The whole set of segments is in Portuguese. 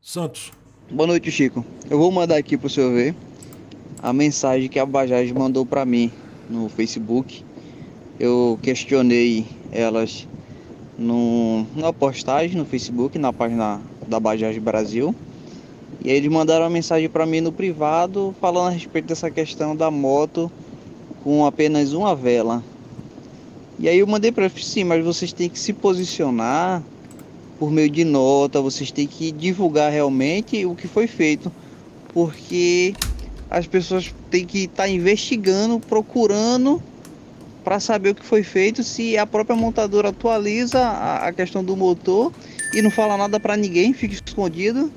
Santos. Boa noite, Chico. Eu vou mandar aqui para o senhor ver a mensagem que a Bajaj mandou para mim no Facebook. Eu questionei elas no, numa postagem no Facebook, na página da Bajaj Brasil. E aí eles mandaram uma mensagem para mim no privado falando a respeito dessa questão da moto com apenas uma vela. E aí eu mandei para eles, sim, mas vocês têm que se posicionar por meio de nota, vocês têm que divulgar realmente o que foi feito, porque as pessoas têm que estar tá investigando, procurando para saber o que foi feito, se a própria montadora atualiza a, a questão do motor e não fala nada para ninguém, fica escondido.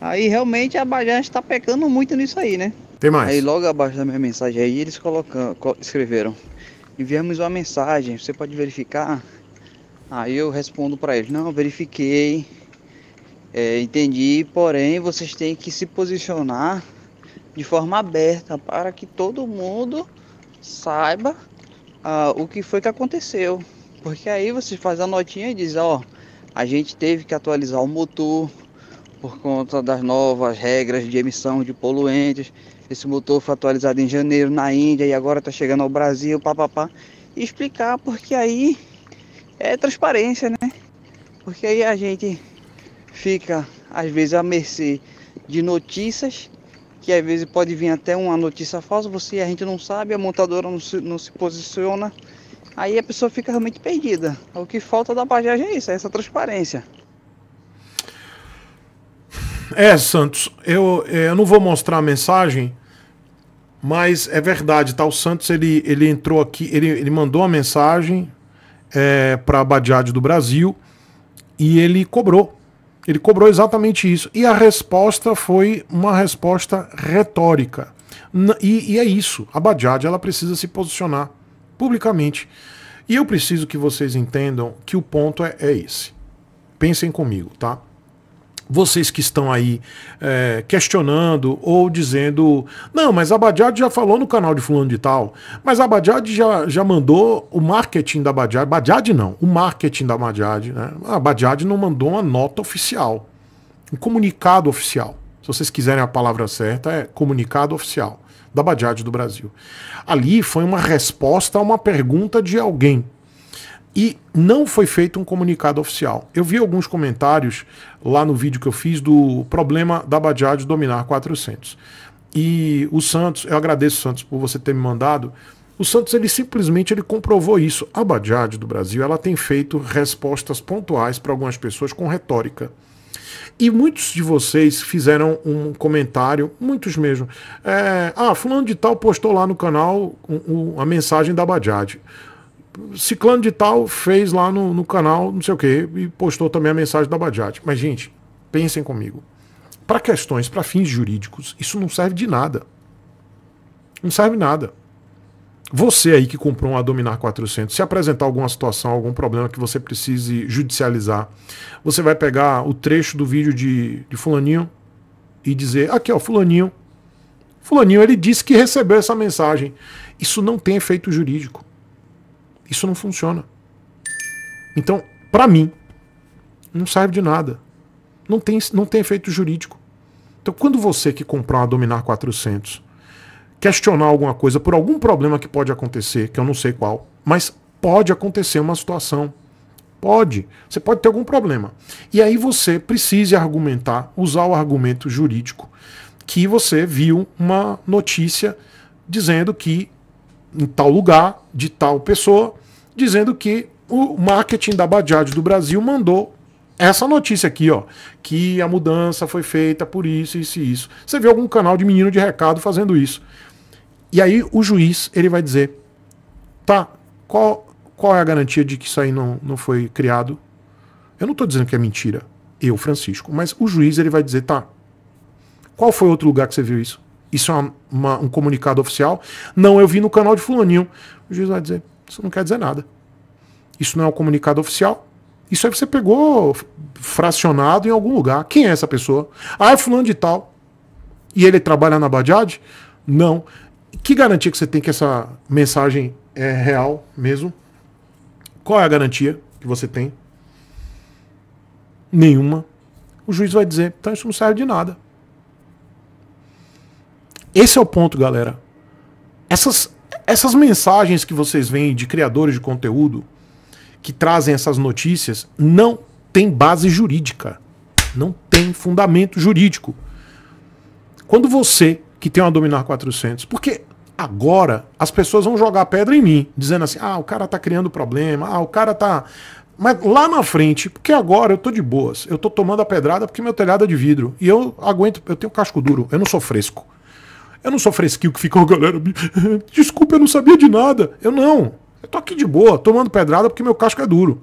Aí realmente a Bajaj está pecando muito nisso aí, né? Tem mais. Aí logo abaixo da minha mensagem aí eles colocam, escreveram: enviamos uma mensagem, você pode verificar Aí eu respondo para eles. não, verifiquei, é, entendi, porém vocês têm que se posicionar de forma aberta para que todo mundo saiba ah, o que foi que aconteceu. Porque aí você faz a notinha e diz: ó, a gente teve que atualizar o motor por conta das novas regras de emissão de poluentes. Esse motor foi atualizado em janeiro na Índia e agora está chegando ao Brasil, papapá. E explicar porque aí é transparência, né? Porque aí a gente fica, às vezes, à mercê de notícias, que às vezes pode vir até uma notícia falsa, você a gente não sabe, a montadora não se, não se posiciona, aí a pessoa fica realmente perdida. O que falta da bagagem é isso, é essa transparência. É, Santos, eu, é, eu não vou mostrar a mensagem, mas é verdade, tá? O Santos, ele, ele entrou aqui, ele, ele mandou a mensagem, é, para a Badiade do Brasil e ele cobrou. Ele cobrou exatamente isso. E a resposta foi uma resposta retórica. E, e é isso. A Badiade ela precisa se posicionar publicamente. E eu preciso que vocês entendam que o ponto é, é esse. Pensem comigo, tá? vocês que estão aí é, questionando ou dizendo, não, mas a Bajaj já falou no canal de fulano de tal, mas a Bajaj já, já mandou o marketing da Bajaj, Bajaj não, o marketing da Bajaj, né? a Bajaj não mandou uma nota oficial, um comunicado oficial, se vocês quiserem a palavra certa, é comunicado oficial da Bajaj do Brasil. Ali foi uma resposta a uma pergunta de alguém, e não foi feito um comunicado oficial. Eu vi alguns comentários lá no vídeo que eu fiz do problema da Bajaj dominar 400. E o Santos, eu agradeço Santos por você ter me mandado. O Santos ele simplesmente ele comprovou isso. A Bajaj do Brasil, ela tem feito respostas pontuais para algumas pessoas com retórica. E muitos de vocês fizeram um comentário, muitos mesmo. É, ah, fulano de tal postou lá no canal um, um, a mensagem da Bajaj. Ciclano de tal fez lá no, no canal, não sei o que, e postou também a mensagem da Bajat. Mas, gente, pensem comigo. Para questões, para fins jurídicos, isso não serve de nada. Não serve nada. Você aí que comprou um Adominar 400, se apresentar alguma situação, algum problema que você precise judicializar, você vai pegar o trecho do vídeo de, de fulaninho e dizer, aqui ó, fulaninho, fulaninho ele disse que recebeu essa mensagem. Isso não tem efeito jurídico. Isso não funciona. Então, para mim, não serve de nada. Não tem, não tem efeito jurídico. Então, quando você que comprar a Dominar 400 questionar alguma coisa por algum problema que pode acontecer, que eu não sei qual, mas pode acontecer uma situação. Pode. Você pode ter algum problema. E aí você precise argumentar, usar o argumento jurídico que você viu uma notícia dizendo que em tal lugar, de tal pessoa, dizendo que o marketing da Bajaj do Brasil mandou essa notícia aqui, ó, que a mudança foi feita por isso, isso e isso. Você vê algum canal de menino de recado fazendo isso. E aí o juiz, ele vai dizer, tá, qual, qual é a garantia de que isso aí não, não foi criado? Eu não estou dizendo que é mentira, eu, Francisco, mas o juiz, ele vai dizer, tá, qual foi outro lugar que você viu isso? Isso é uma, uma, um comunicado oficial. Não, eu vi no canal de Fulaninho. O juiz vai dizer: Isso não quer dizer nada. Isso não é um comunicado oficial. Isso aí você pegou fracionado em algum lugar. Quem é essa pessoa? Ah, é Fulano de Tal. E ele trabalha na Badiad? Não. Que garantia que você tem que essa mensagem é real mesmo? Qual é a garantia que você tem? Nenhuma. O juiz vai dizer: Então isso não serve de nada. Esse é o ponto, galera. Essas, essas mensagens que vocês veem de criadores de conteúdo que trazem essas notícias não tem base jurídica. Não tem fundamento jurídico. Quando você que tem uma Dominar 400, porque agora as pessoas vão jogar pedra em mim, dizendo assim: ah, o cara tá criando problema, ah, o cara tá. Mas lá na frente, porque agora eu tô de boas, eu tô tomando a pedrada porque meu telhado é de vidro e eu aguento, eu tenho casco duro, eu não sou fresco. Eu não sou fresquinho que fica, oh, galera, me... desculpa, eu não sabia de nada. Eu não. Eu tô aqui de boa, tomando pedrada porque meu casco é duro.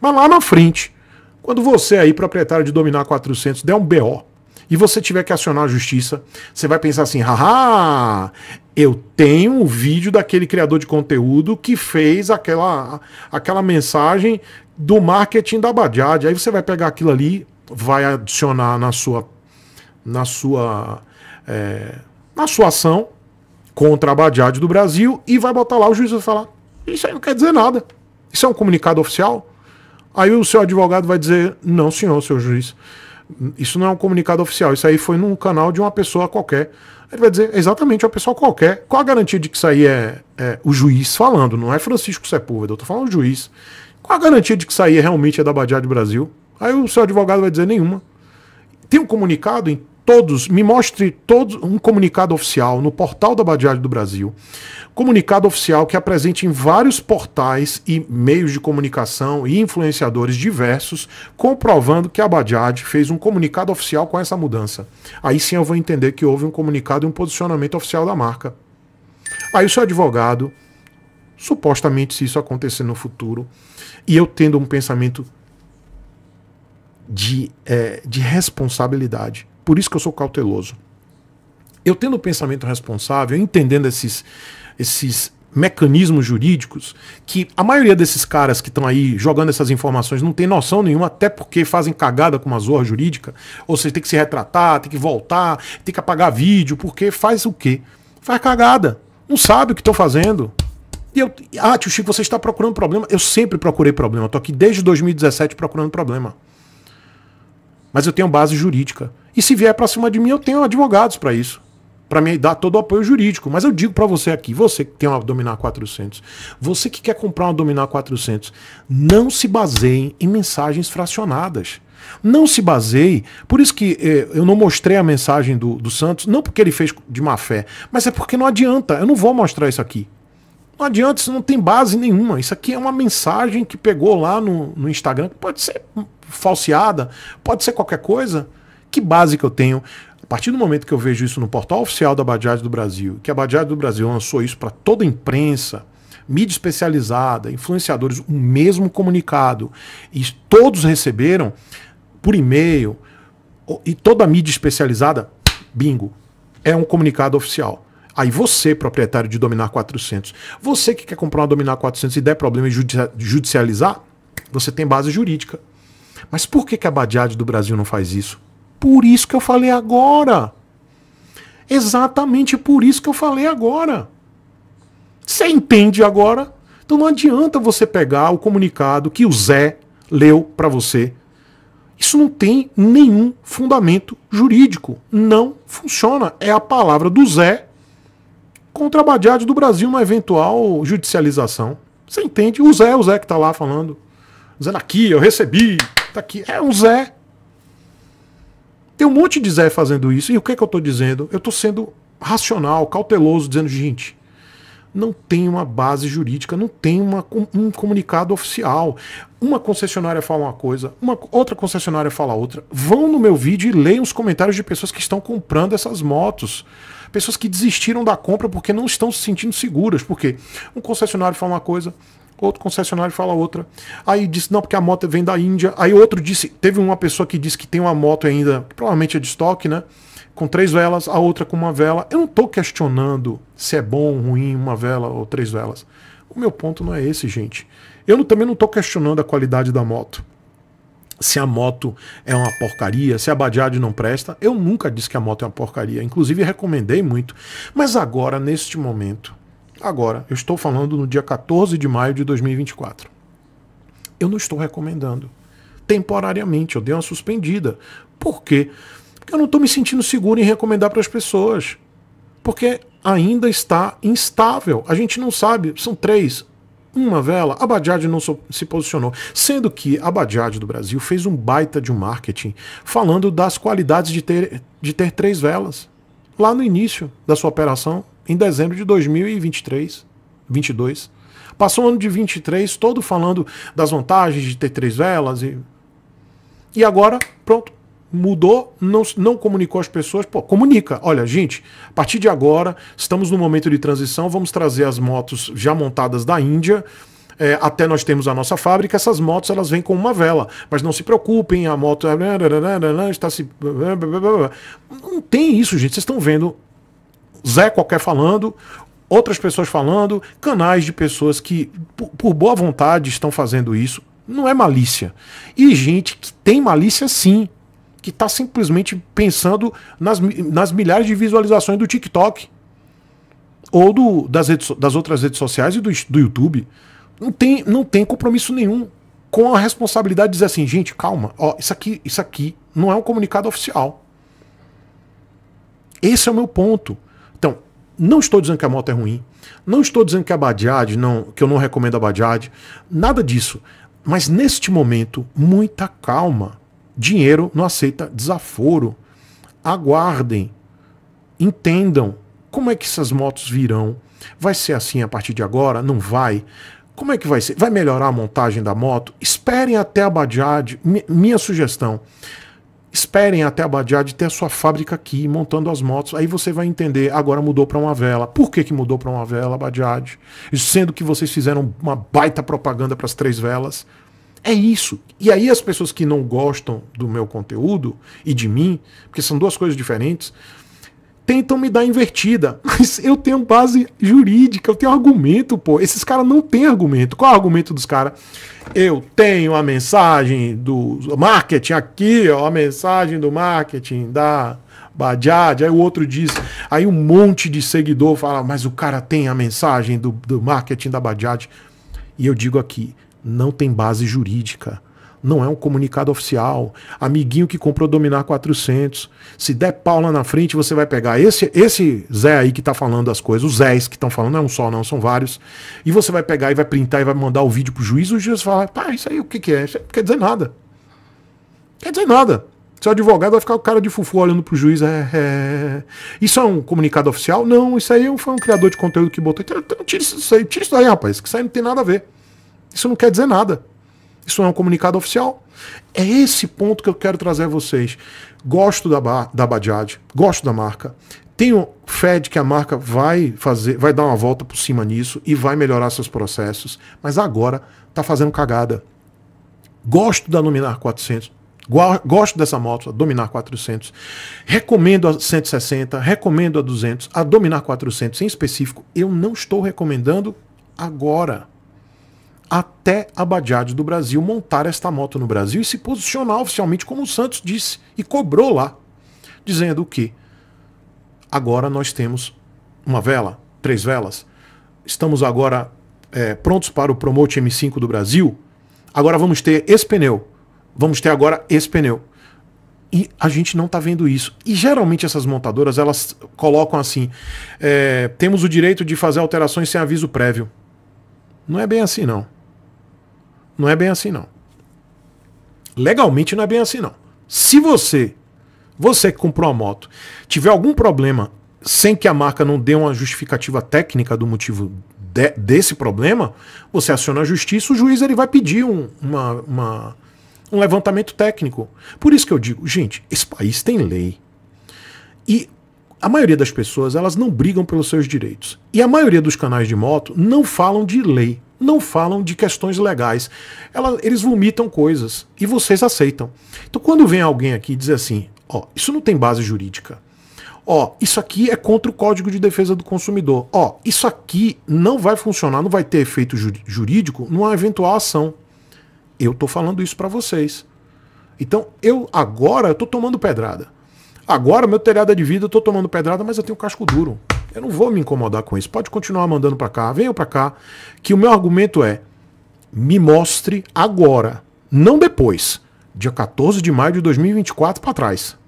Mas lá na frente, quando você aí, proprietário de Dominar 400, der um BO e você tiver que acionar a justiça, você vai pensar assim, haha, eu tenho um vídeo daquele criador de conteúdo que fez aquela, aquela mensagem do marketing da Bajaj. Aí você vai pegar aquilo ali, vai adicionar na sua na sua é, na sua ação contra a Badiade do Brasil e vai botar lá o juiz vai falar: Isso aí não quer dizer nada. Isso é um comunicado oficial? Aí o seu advogado vai dizer: Não, senhor, seu juiz. Isso não é um comunicado oficial. Isso aí foi num canal de uma pessoa qualquer. Ele vai dizer: Exatamente, uma pessoa qualquer. Qual a garantia de que isso aí é, é o juiz falando? Não é Francisco Sepúlveda, eu tô falando juiz. Qual a garantia de que isso aí é realmente é da Badiade do Brasil? Aí o seu advogado vai dizer: Nenhuma. Tem um comunicado em todos, me mostre todos um comunicado oficial no portal da Badiário do Brasil, comunicado oficial que apresente em vários portais e meios de comunicação e influenciadores diversos, comprovando que a Badiad fez um comunicado oficial com essa mudança. Aí sim eu vou entender que houve um comunicado e um posicionamento oficial da marca. Aí o seu advogado, supostamente se isso acontecer no futuro, e eu tendo um pensamento de, é, de responsabilidade, por isso que eu sou cauteloso. Eu tendo o pensamento responsável, entendendo esses, esses mecanismos jurídicos, que a maioria desses caras que estão aí jogando essas informações não tem noção nenhuma, até porque fazem cagada com uma zorra jurídica, ou seja, tem que se retratar, tem que voltar, tem que apagar vídeo, porque faz o quê? Faz cagada. Não sabe o que estão fazendo. E eu, ah, tio Chico, você está procurando problema. Eu sempre procurei problema. Estou aqui desde 2017 procurando problema. Mas eu tenho base jurídica. E se vier para cima de mim, eu tenho advogados para isso. Para me dar todo o apoio jurídico. Mas eu digo para você aqui, você que tem uma Dominar 400, você que quer comprar uma Dominar 400, não se baseiem em mensagens fracionadas. Não se baseie. Por isso que eh, eu não mostrei a mensagem do, do Santos, não porque ele fez de má fé, mas é porque não adianta. Eu não vou mostrar isso aqui. Não adianta, isso não tem base nenhuma. Isso aqui é uma mensagem que pegou lá no, no Instagram, que pode ser falseada, pode ser qualquer coisa que base que eu tenho a partir do momento que eu vejo isso no portal oficial da Bajaj do Brasil, que a Bajaj do Brasil lançou isso para toda a imprensa, mídia especializada, influenciadores, o mesmo comunicado, e todos receberam por e-mail, e toda a mídia especializada, bingo, é um comunicado oficial. Aí você, proprietário de Dominar 400, você que quer comprar uma Dominar 400 e der problema em judicializar, você tem base jurídica. Mas por que, que a Badiade do Brasil não faz isso? Por isso que eu falei agora. Exatamente por isso que eu falei agora. Você entende agora? Então não adianta você pegar o comunicado que o Zé leu para você. Isso não tem nenhum fundamento jurídico. Não funciona. É a palavra do Zé contra a Badiade do Brasil na eventual judicialização. Você entende? O Zé, o Zé que está lá falando. Dizendo aqui, eu recebi, está aqui. É o Zé. Tem um monte de Zé fazendo isso. E o que, é que eu estou dizendo? Eu estou sendo racional, cauteloso, dizendo, gente, não tem uma base jurídica, não tem uma, um comunicado oficial. Uma concessionária fala uma coisa, uma outra concessionária fala outra. Vão no meu vídeo e leiam os comentários de pessoas que estão comprando essas motos. Pessoas que desistiram da compra porque não estão se sentindo seguras. Porque um concessionário fala uma coisa, outro concessionário fala outra. Aí disse, não, porque a moto vem da Índia. Aí outro disse, teve uma pessoa que disse que tem uma moto ainda, que provavelmente é de estoque, né? Com três velas, a outra com uma vela. Eu não estou questionando se é bom ou ruim uma vela ou três velas. O meu ponto não é esse, gente. Eu não, também não estou questionando a qualidade da moto. Se a moto é uma porcaria, se a Bajaj não presta, eu nunca disse que a moto é uma porcaria. Inclusive, recomendei muito. Mas agora, neste momento, Agora, eu estou falando no dia 14 de maio de 2024. Eu não estou recomendando. Temporariamente, eu dei uma suspendida. Por quê? Porque eu não estou me sentindo seguro em recomendar para as pessoas. Porque ainda está instável. A gente não sabe. São três, uma vela, a Bajaj não se posicionou. Sendo que a Bajaj do Brasil fez um baita de um marketing falando das qualidades de ter, de ter três velas lá no início da sua operação em dezembro de 2023, 22. Passou o ano de 23 todo falando das vantagens de ter três velas e e agora, pronto, mudou, não, não comunicou às pessoas. Pô, comunica. Olha, gente, a partir de agora, estamos no momento de transição, vamos trazer as motos já montadas da Índia. É, até nós temos a nossa fábrica, essas motos elas vêm com uma vela. Mas não se preocupem, a moto é, está se. Não tem isso, gente. Vocês estão vendo Zé qualquer falando, outras pessoas falando, canais de pessoas que, por boa vontade, estão fazendo isso. Não é malícia. E gente que tem malícia sim, que está simplesmente pensando nas, nas milhares de visualizações do TikTok ou do, das, redes, das outras redes sociais e do, do YouTube. Não tem, não tem compromisso nenhum com a responsabilidade de dizer assim, gente, calma, ó, isso aqui, isso aqui não é um comunicado oficial. Esse é o meu ponto. Não estou dizendo que a moto é ruim. Não estou dizendo que a Badiade, não, que eu não recomendo a Badiade. Nada disso. Mas neste momento, muita calma. Dinheiro não aceita desaforo. Aguardem. Entendam como é que essas motos virão. Vai ser assim a partir de agora? Não vai? Como é que vai ser? Vai melhorar a montagem da moto? Esperem até a Badiade. Minha sugestão. Esperem até a Badiad ter a sua fábrica aqui, montando as motos. Aí você vai entender. Agora mudou para uma vela. Por que, que mudou para uma vela, Badiad? Sendo que vocês fizeram uma baita propaganda para as três velas. É isso. E aí as pessoas que não gostam do meu conteúdo e de mim, porque são duas coisas diferentes, tentam me dar invertida, mas eu tenho base jurídica, eu tenho argumento, pô. Esses caras não têm argumento. Qual é o argumento dos caras? Eu tenho a mensagem do marketing aqui, ó, a mensagem do marketing da Bajaj, aí o outro diz, aí um monte de seguidor fala, mas o cara tem a mensagem do, do marketing da Bajaj. E eu digo aqui, não tem base jurídica não é um comunicado oficial. Amiguinho que comprou Dominar 400. Se der pau lá na frente, você vai pegar esse esse Zé aí que tá falando as coisas, os Zés que estão falando, não é um só, não, são vários. E você vai pegar e vai printar e vai mandar o vídeo pro juiz, o juiz fala, pá, isso aí o que, que é? Isso não quer dizer nada. Quer dizer nada. Seu advogado vai ficar o cara de fufu olhando pro juiz. É, é, é, Isso é um comunicado oficial? Não, isso aí foi um criador de conteúdo que botou. Então, então, tira isso aí, tira isso aí, rapaz, que isso aí não tem nada a ver. Isso não quer dizer nada. Isso não é um comunicado oficial. É esse ponto que eu quero trazer a vocês. Gosto da, da Bajaj, gosto da marca. Tenho fé de que a marca vai fazer, vai dar uma volta por cima nisso e vai melhorar seus processos, mas agora está fazendo cagada. Gosto da Luminar 400, gosto dessa moto, a Dominar 400. Recomendo a 160, recomendo a 200, a Dominar 400 em específico. Eu não estou recomendando agora até a Bajaj do Brasil montar esta moto no Brasil e se posicionar oficialmente, como o Santos disse, e cobrou lá, dizendo que agora nós temos uma vela, três velas, estamos agora é, prontos para o Promote M5 do Brasil, agora vamos ter esse pneu, vamos ter agora esse pneu. E a gente não está vendo isso. E geralmente essas montadoras elas colocam assim: é, temos o direito de fazer alterações sem aviso prévio. Não é bem assim, não. Não é bem assim, não. Legalmente não é bem assim, não. Se você, você que comprou a moto, tiver algum problema sem que a marca não dê uma justificativa técnica do motivo de, desse problema, você aciona a justiça, o juiz ele vai pedir um, uma, uma, um levantamento técnico. Por isso que eu digo, gente, esse país tem lei. E a maioria das pessoas elas não brigam pelos seus direitos. E a maioria dos canais de moto não falam de lei não falam de questões legais. eles vomitam coisas e vocês aceitam. Então, quando vem alguém aqui e diz assim: ó, isso não tem base jurídica. Ó, isso aqui é contra o Código de Defesa do Consumidor. Ó, isso aqui não vai funcionar, não vai ter efeito jurídico numa eventual ação. Eu tô falando isso para vocês. Então, eu agora eu tô tomando pedrada. Agora meu telhado é de vida, eu tô tomando pedrada, mas eu tenho casco duro. Eu não vou me incomodar com isso. Pode continuar mandando para cá, Venha para cá, que o meu argumento é: me mostre agora, não depois, dia 14 de maio de 2024 para trás.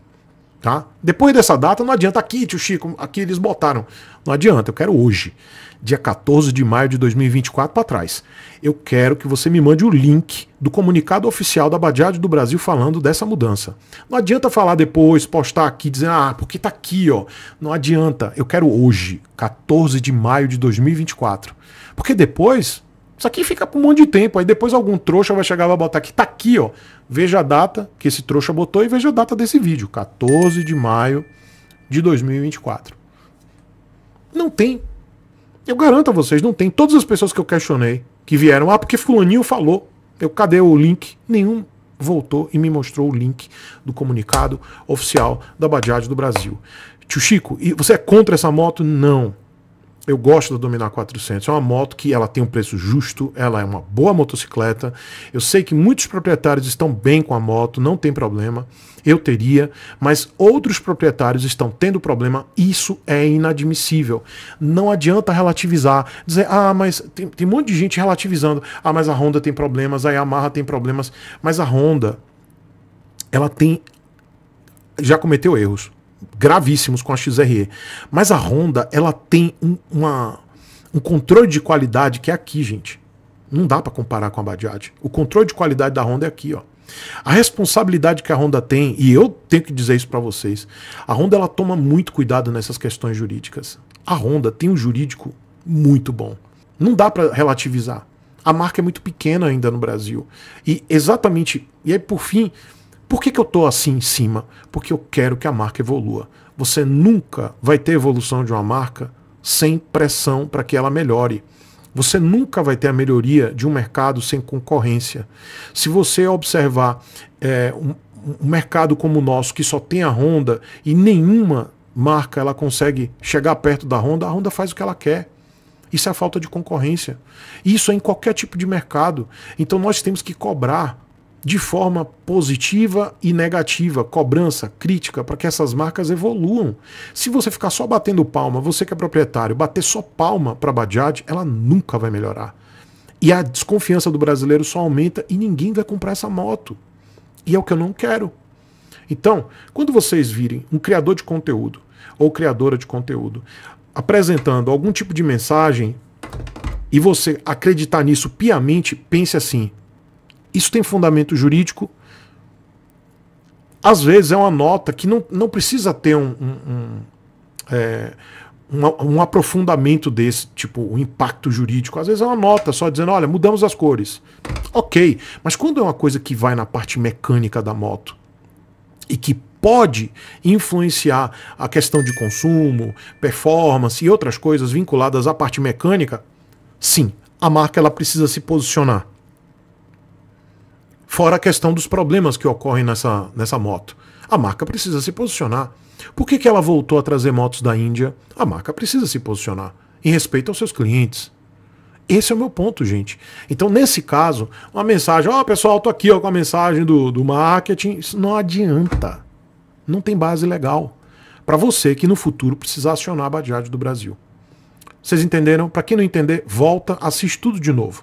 Tá? Depois dessa data não adianta aqui, tio Chico, aqui eles botaram. Não adianta, eu quero hoje, dia 14 de maio de 2024 para trás. Eu quero que você me mande o link do comunicado oficial da Badiade do Brasil falando dessa mudança. Não adianta falar depois, postar aqui dizer "Ah, porque tá aqui, ó". Não adianta. Eu quero hoje, 14 de maio de 2024. Porque depois isso aqui fica por um monte de tempo. Aí depois algum trouxa vai chegar e vai botar aqui. Tá aqui, ó. Veja a data que esse trouxa botou e veja a data desse vídeo. 14 de maio de 2024. Não tem. Eu garanto a vocês, não tem. Todas as pessoas que eu questionei, que vieram, ah, porque fulaninho falou. Eu, cadê o link? Nenhum voltou e me mostrou o link do comunicado oficial da Bajaj do Brasil. Tio Chico, você é contra essa moto? Não. Eu gosto da Dominar 400. É uma moto que ela tem um preço justo, ela é uma boa motocicleta. Eu sei que muitos proprietários estão bem com a moto, não tem problema. Eu teria, mas outros proprietários estão tendo problema. Isso é inadmissível. Não adianta relativizar, dizer, ah, mas tem, tem um monte de gente relativizando. Ah, mas a Honda tem problemas, a Yamaha tem problemas. Mas a Honda, ela tem. Já cometeu erros gravíssimos com a XRE. Mas a Honda, ela tem um, uma, um controle de qualidade que é aqui, gente. Não dá para comparar com a Bajaj. O controle de qualidade da Honda é aqui, ó. A responsabilidade que a Honda tem, e eu tenho que dizer isso para vocês, a Honda ela toma muito cuidado nessas questões jurídicas. A Honda tem um jurídico muito bom. Não dá para relativizar. A marca é muito pequena ainda no Brasil. E exatamente, e aí por fim, por que, que eu estou assim em cima? Porque eu quero que a marca evolua. Você nunca vai ter evolução de uma marca sem pressão para que ela melhore. Você nunca vai ter a melhoria de um mercado sem concorrência. Se você observar é, um, um mercado como o nosso, que só tem a Honda e nenhuma marca ela consegue chegar perto da Honda, a Honda faz o que ela quer. Isso é falta de concorrência. Isso é em qualquer tipo de mercado. Então nós temos que cobrar de forma positiva e negativa, cobrança, crítica, para que essas marcas evoluam. Se você ficar só batendo palma, você que é proprietário, bater só palma para a Bajaj, ela nunca vai melhorar. E a desconfiança do brasileiro só aumenta e ninguém vai comprar essa moto. E é o que eu não quero. Então, quando vocês virem um criador de conteúdo ou criadora de conteúdo apresentando algum tipo de mensagem e você acreditar nisso piamente, pense assim: isso tem fundamento jurídico. Às vezes é uma nota que não, não precisa ter um, um, um, é, um, um aprofundamento desse, tipo, o um impacto jurídico. Às vezes é uma nota só dizendo, olha, mudamos as cores. Ok, mas quando é uma coisa que vai na parte mecânica da moto e que pode influenciar a questão de consumo, performance e outras coisas vinculadas à parte mecânica, sim, a marca ela precisa se posicionar. Fora a questão dos problemas que ocorrem nessa, nessa moto. A marca precisa se posicionar. Por que, que ela voltou a trazer motos da Índia? A marca precisa se posicionar em respeito aos seus clientes. Esse é o meu ponto, gente. Então, nesse caso, uma mensagem, ó, oh, pessoal, tô aqui ó, com a mensagem do, do marketing. Isso não adianta. Não tem base legal. Para você que no futuro precisar acionar a Badiade do Brasil. Vocês entenderam? Para quem não entender, volta, assiste tudo de novo.